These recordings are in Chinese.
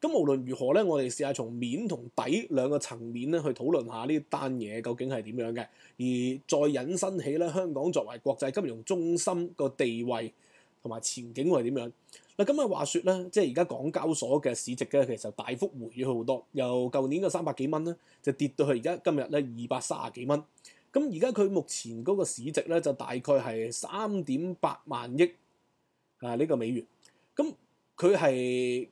咁無論如何咧，我哋試下從面同底兩個層面咧去討論下呢單嘢究竟係點樣嘅，而再引申起咧香港作為國際金融中心個地位同埋前景係點樣。嗱咁啊話說咧，即係而家港交所嘅市值咧，其實大幅回咗好多，由舊年嘅三百幾蚊咧，就跌到去而家今日咧二百三十幾蚊。咁而家佢目前嗰個市值咧就大概係三點八萬億啊呢個美元。咁佢係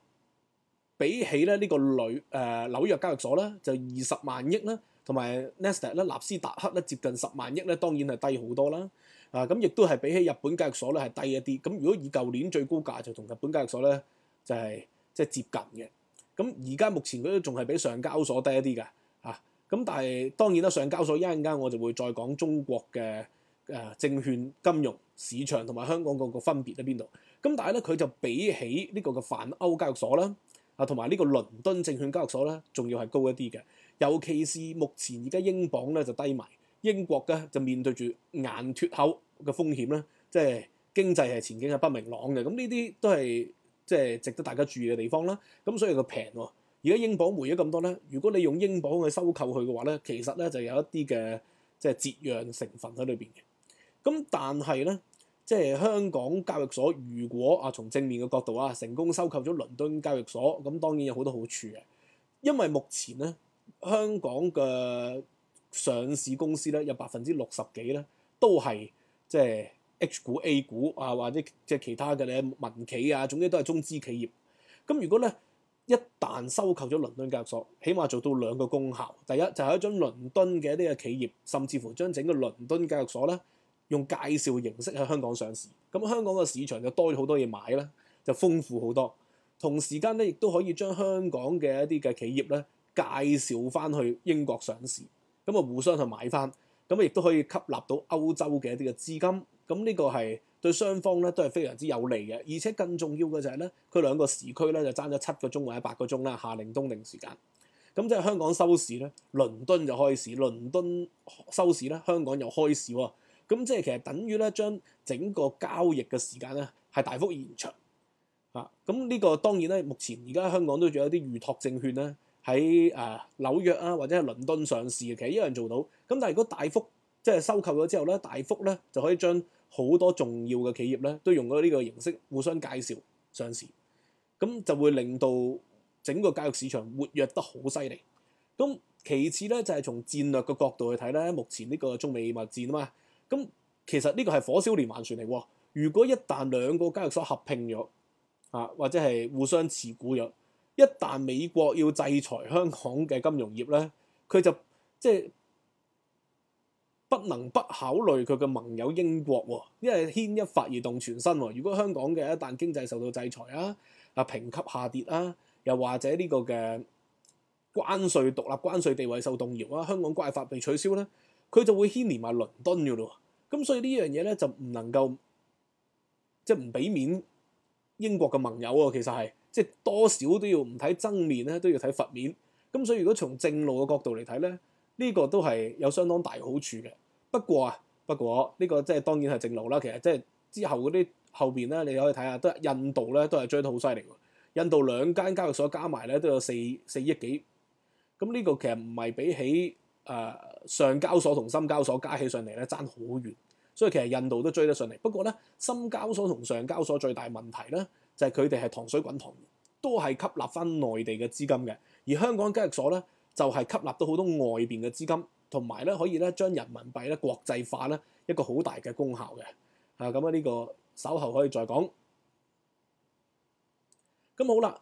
比起咧呢個紐誒紐約交易所咧，就二十萬億啦，同埋 n e s t a 咧纳斯達克咧接近十萬億咧，當然係低好多啦。啊，咁亦都係比起日本交易所咧係低一啲。咁如果以舊年最高價就同日本交易所咧就係即係接近嘅。咁而家目前佢都仲係比上交所低一啲㗎。嚇，咁但係當然啦，上交所一陣間我就會再講中國嘅誒證券金融市場同埋香港個個分別喺邊度。咁但係咧佢就比起呢個嘅泛歐交易所啦。啊，同埋呢個倫敦證券交易所咧，仲要係高一啲嘅，尤其是目前而家英鎊咧就低埋，英國嘅就面對住硬脱口嘅風險咧，即係經濟係前景係不明朗嘅，咁呢啲都係即係值得大家注意嘅地方啦。咁所以佢平喎，而家英鎊回咗咁多咧，如果你用英鎊去收購佢嘅話咧，其實咧就有一啲嘅即係折讓成分喺裏邊嘅。咁但係咧。即係香港交易所，如果啊從正面嘅角度啊，成功收購咗倫敦交易所，咁當然有好多好處嘅。因為目前咧，香港嘅上市公司咧有百分之六十幾咧，都係即係 H 股、A 股啊，或者即係其他嘅咧民企啊，總之都係中資企業。咁如果咧一旦收購咗倫敦交易所，起碼做到兩個功效，第一就係將倫敦嘅一啲嘅企業，甚至乎將整個倫敦交易所咧。用介紹形式喺香港上市，咁香港嘅市場就多咗好多嘢買啦，就豐富好多。同時間咧，亦都可以將香港嘅一啲嘅企業咧介紹翻去英國上市，咁啊互相去買翻，咁啊亦都可以吸納到歐洲嘅一啲嘅資金。咁呢個係對雙方咧都係非常之有利嘅，而且更重要嘅就係咧，佢兩個時區咧就爭咗七個鐘或者八個鐘啦，夏令東令時間。咁即係香港收市咧，倫敦就開市；倫敦收市咧，香港又開市喎。咁即係其實等於咧，將整個交易嘅時間咧係大幅延長啊。咁呢個當然咧，目前而家香港都仲有啲預託證券咧喺誒紐約啊，或者係倫敦上市嘅，其實一樣做到。咁但係如果大幅即係收購咗之後咧，大幅咧就可以將好多重要嘅企業咧都用咗呢個形式互相介紹上市，咁就會令到整個教育市場活躍得好犀利。咁其次咧就係從戰略嘅角度去睇咧，目前呢個中美貿戰啊嘛。咁其实呢个系火烧连环船嚟喎。如果一旦两个交易所合并咗啊，或者系互相持股咗，一旦美国要制裁香港嘅金融业咧，佢就即系不能不考虑佢嘅盟友英国喎。因为牵一发而动全身。如果香港嘅一旦经济受到制裁啊，啊评级下跌啊，又或者呢个嘅关税独立关税地位受动摇啊，香港关法被取消咧，佢就会牵连埋伦敦嘅咯。咁所以呢樣嘢咧就唔能夠即係唔俾面英國嘅盟友喎，其實係即係多少都要唔睇真面咧，都要睇佛面。咁所以如果從正路嘅角度嚟睇咧，呢個都係有相當大好處嘅。不過啊，不過呢個即係當然係正路啦。其實即係之後嗰啲後邊咧，你可以睇下，都印度咧都係追得好犀利喎。印度兩間交易所加埋咧都有四四億幾，咁呢個其實唔係比起誒上交所同深交所加起上嚟咧爭好遠。所以其實印度都追得上嚟，不過咧深交所同上交所最大問題咧就係佢哋係糖水滾糖，都係吸納翻內地嘅資金嘅。而香港交易所咧就係吸納到好多外邊嘅資金，同埋咧可以咧將人民幣咧國際化咧一個好大嘅功效嘅。啊，咁啊呢個稍後可以再講。咁好啦，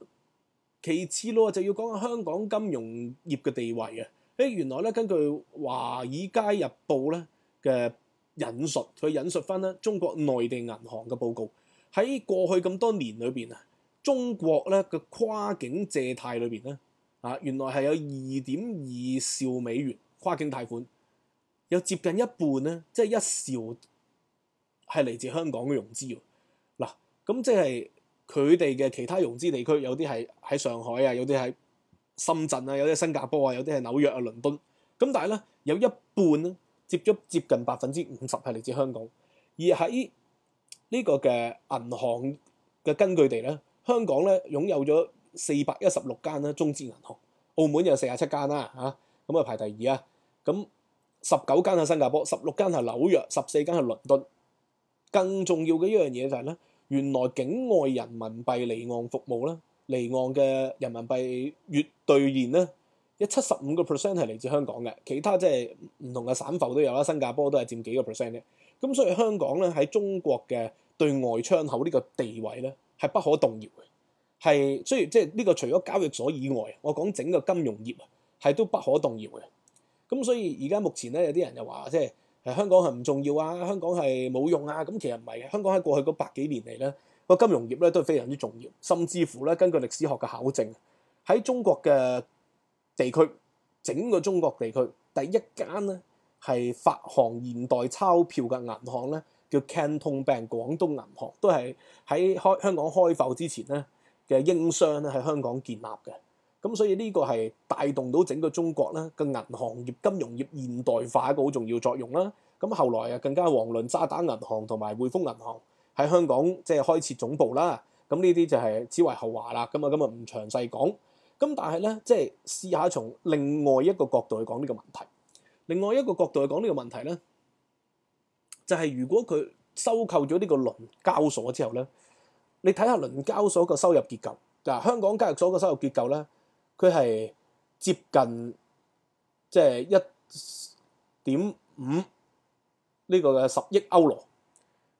其次咯就要講下香港金融業嘅地位啊。誒原來咧根據《華爾街日報》咧嘅。引述佢引述翻咧，中國內地銀行嘅報告喺過去咁多年裏邊啊，中國咧嘅跨境借貸裏邊咧啊，原來係有二點二兆美元跨境貸款，有接近一半咧，即係一兆係嚟自香港嘅融資喎。嗱，咁即係佢哋嘅其他融資地區有啲係喺上海啊，有啲係深圳啊，有啲新加坡啊，有啲係紐約啊、倫敦，咁但係咧有一半咧。接咗接近百分之五十係嚟自香港，而喺呢個嘅銀行嘅根據地咧，香港咧擁有咗四百一十六間咧中資銀行，澳門有四十七間啦，嚇，咁啊排第二啊，咁十九間係新加坡，十六間係紐約，十四間係倫敦。更重要嘅一樣嘢就係咧，原來境外人民幣離岸服務咧，離岸嘅人民幣月兑現咧。一七十五個 percent 係嚟自香港嘅，其他即係唔同嘅省浮都有啦，新加坡都係佔幾個 percent 嘅。咁所以香港咧喺中國嘅對外窗口呢個地位咧係不可動搖嘅，係所以即係呢個除咗交易所以外，我講整個金融業係都不可動搖嘅。咁所以而家目前咧有啲人又話即係香港係唔重要啊，香港係冇用啊。咁其實唔係嘅，香港喺過去嗰百幾年嚟咧個金融業咧都係非常之重要，甚至乎咧根據歷史學嘅考證喺中國嘅。地區整個中國地區第一間咧係發行現代鈔票嘅銀行咧，叫 Canton Bank 廣東銀行，都係喺開香港開埠之前咧嘅英商喺香港建立嘅。咁所以呢個係帶動到整個中國咧嘅銀行業、金融業現代化一個好重要作用啦。咁後來啊，更加黃鈴渣打銀行同埋匯豐銀行喺香港即係開設總部啦。咁呢啲就係只為後話啦。咁啊咁啊，唔詳細講。咁但系咧，即系試下從另外一個角度去講呢個問題。另外一個角度去講呢個問題咧，就係如果佢收購咗呢個倫交所之後咧，你睇下倫交所個收入結構嗱，香港交易所個收入結構咧，佢係接近即係一點五呢個嘅十億歐羅。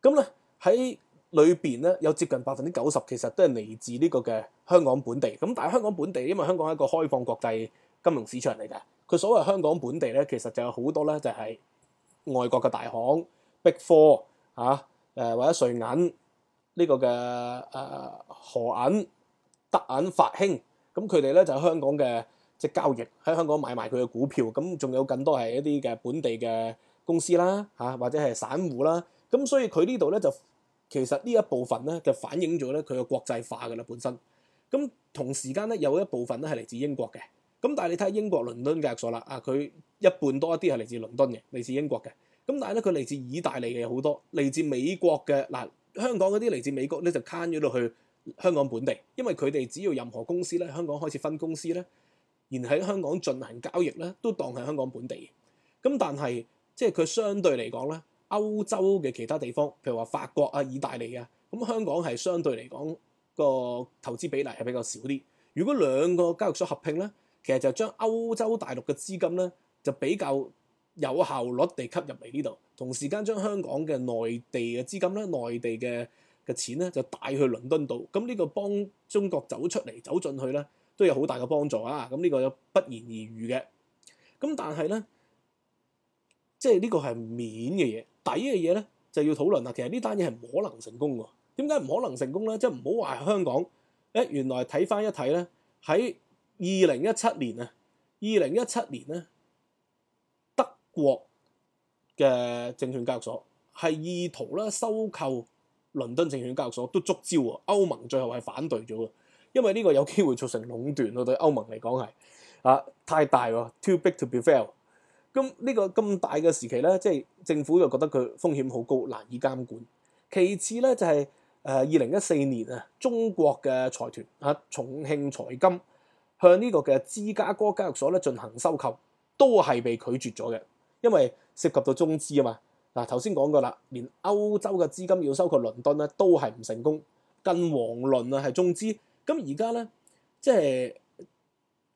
咁咧喺裏面咧有接近百分之九十，其實都係嚟自呢個嘅香港本地。咁但係香港本地，因為香港係一個開放國際金融市場嚟嘅，佢所謂香港本地咧，其實就有好多咧，就係外國嘅大行，滙科嚇，誒或者瑞銀呢個嘅誒何銀、德銀、發興，咁佢哋咧就香港嘅即係交易喺香港買賣佢嘅股票。咁仲有更多係一啲嘅本地嘅公司啦，嚇或者係散户啦。咁所以佢呢度咧就。其實呢一部分咧就反映咗咧佢嘅國際化嘅啦本身，咁同時間咧有一部分咧係嚟自英國嘅，咁但係你睇下英國倫敦嘅數啦，啊佢一半多一啲係嚟自倫敦嘅，嚟自英國嘅，咁但係咧佢嚟自意大利嘅好多，嚟自美國嘅嗱香港嗰啲嚟自美國咧就攤咗落去香港本地，因為佢哋只要任何公司咧香港開始分公司咧，然喺香港進行交易咧都當係香港本地嘅，咁但係即係佢相對嚟講咧。歐洲嘅其他地方，譬如話法國啊、意大利啊，咁香港係相對嚟講個投資比例係比較少啲。如果兩個交易所合併咧，其實就將歐洲大陸嘅資金咧就比較有效率地吸入嚟呢度，同時間將香港嘅內地嘅資金咧、內地嘅嘅錢咧就帶去倫敦度。咁呢個幫中國走出嚟、走進去咧都有好大嘅幫助啊！咁呢個不言而喻嘅。咁但係咧。即係呢個係免嘅嘢，抵嘅嘢咧就要討論啦。其實呢單嘢係唔可能成功㗎。點解唔可能成功咧？即係唔好話香港。誒，原來睇翻一睇咧，喺二零一七年啊，二零一七年咧，德國嘅證券交易所係意圖啦收購倫敦證券交易所，都捉招啊！歐盟最後係反對咗嘅，因為呢個有機會造成壟斷咯。對歐盟嚟講係啊太大喎，too big to be fair。咁呢個咁大嘅時期咧，即係政府又覺得佢風險好高，難以監管。其次咧就係誒二零一四年啊，中國嘅財團啊重慶財金向呢個嘅芝加哥交易所咧進行收購，都係被拒絕咗嘅，因為涉及到中資啊嘛。嗱頭先講過啦，連歐洲嘅資金要收購倫敦咧都係唔成功，近黃鱔啊係中資，咁而家咧即係。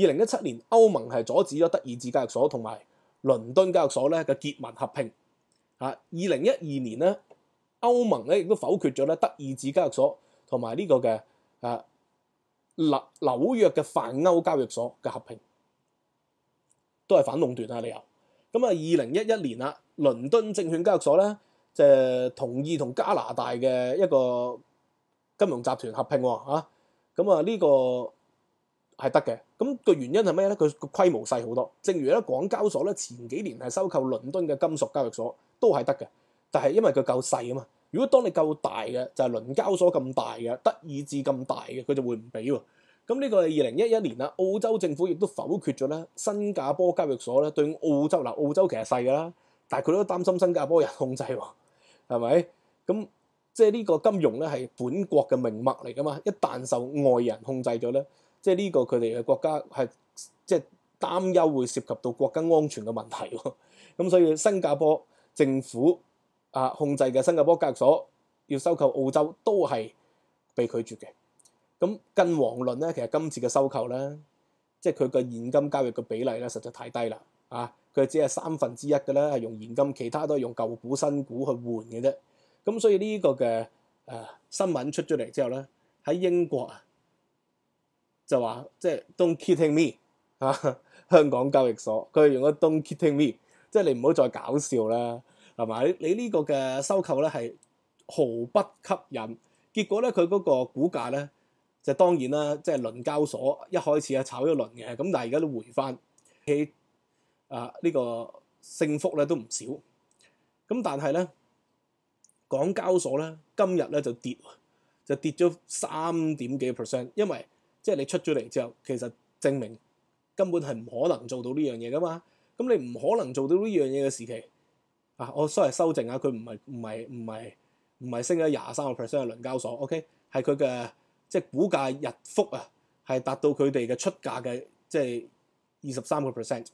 二零一七年，歐盟係阻止咗德意志交易所同埋倫敦交易所咧嘅結盟合併。啊，二零一二年咧，歐盟咧亦都否決咗咧德意志交易所同埋呢個嘅啊紐紐約嘅泛歐交易所嘅合併，都係反壟斷啊理由。咁啊，二零一一年啦，倫敦證券交易所咧就同意同加拿大嘅一個金融集團合併喎。咁啊呢個。係得嘅，咁個原因係咩咧？佢個規模細好多。正如咧，港交所咧前幾年係收購倫敦嘅金屬交易所都係得嘅，但係因為佢夠細啊嘛。如果當你夠大嘅，就係倫交所咁大嘅，德意志咁大嘅，佢就會唔俾喎。咁呢個係二零一一年啦。澳洲政府亦都否決咗咧新加坡交易所咧對澳洲嗱，澳洲其實細㗎啦，但係佢都擔心新加坡人控制喎，係咪？咁即係呢個金融咧係本國嘅命脈嚟㗎嘛，一旦受外人控制咗咧。即係呢個佢哋嘅國家係即係擔憂會涉及到國家安全嘅問題喎，咁所以新加坡政府啊控制嘅新加坡交易所要收購澳洲都係被拒絕嘅。咁跟黃論咧，其實今次嘅收購咧，即係佢嘅現金交易嘅比例咧實在太低啦，啊佢只係三分之一嘅咧係用現金，其他都係用舊股新股去換嘅啫。咁所以呢個嘅啊新聞出咗嚟之後咧，喺英國啊。就話即係 Don't kidding me 嚇香港交易所，佢係用咗 Don't kidding me，即係你唔好再搞笑啦，係咪？你呢個嘅收購咧係毫不吸引，結果咧佢嗰個股價咧就當然啦，即係輪交所一開始啊炒咗輪嘅，咁但係而家都回翻，起啊呢個升幅咧都唔少，咁但係咧港交所咧今日咧就跌，就跌咗三點幾 percent，因為即係你出咗嚟之後，其實證明根本係唔可能做到呢樣嘢噶嘛。咁你唔可能做到呢樣嘢嘅時期啊，我所謂修正下佢唔係唔係唔係唔係升咗廿三個 percent 嘅倫交所。OK 係佢嘅即係股價日幅啊，係達到佢哋嘅出價嘅即係二十三個 percent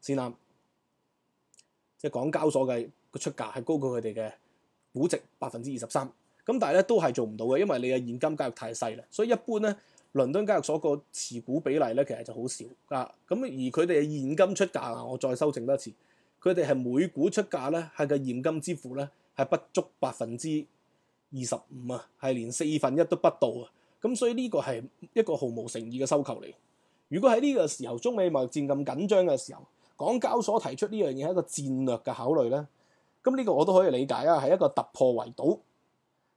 先啦。即係港交所嘅個出價係高過佢哋嘅估值百分之二十三。咁但係咧都係做唔到嘅，因為你嘅現金交易太細啦。所以一般咧。倫敦交易所個持股比例咧，其實就好少啊。咁而佢哋現金出價啊，我再修正多次，佢哋係每股出價咧係個現金支付咧係不足百分之二十五啊，係連四分一都不到啊。咁所以呢個係一個毫無誠意嘅收購嚟。如果喺呢個時候中美贸易战咁緊張嘅時候，港交所提出呢樣嘢係一個戰略嘅考慮咧，咁呢個我都可以理解啊，係一個突破圍堵。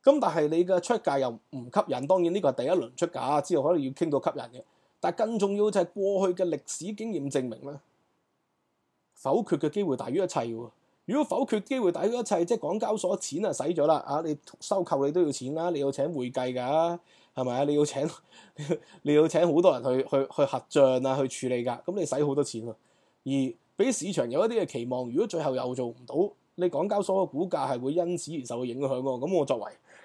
咁但系你嘅出价又唔吸引，當然呢個係第一輪出價，之後可能要傾到吸引嘅。但係更重要就係過去嘅歷史經驗證明咧，否決嘅機會大於一切喎。如果否決機會大於一切，即係港交所錢啊使咗啦啊！你收購你都要錢啦，你要請會計㗎，係咪啊？你要請 你要请好多人去去去核账啊，去處理㗎。咁你使好多錢啊。而俾市場有一啲嘅期望，如果最後又做唔到，你港交所嘅股價係會因此而受影響喎。咁我作為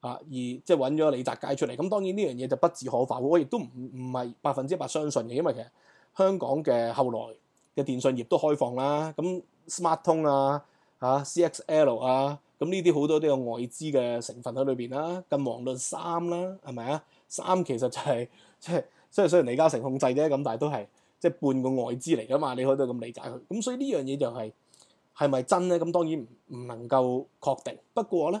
啊！而即係揾咗李澤楷出嚟，咁當然呢樣嘢就不置可否，我亦都唔唔係百分之百相信嘅，因為其實香港嘅後來嘅電信業都開放啦。咁 Smart 通啊，嚇 CXL 啊，咁呢啲好多都有外資嘅成分喺裏邊啦。咁黃綠三啦，係咪啊？三其實就係即係雖然雖然李嘉誠控制啫，咁但係都係即係半個外資嚟噶嘛。你可以咁理解佢。咁所以呢樣嘢就係係咪真咧？咁當然唔能夠確定。不過咧。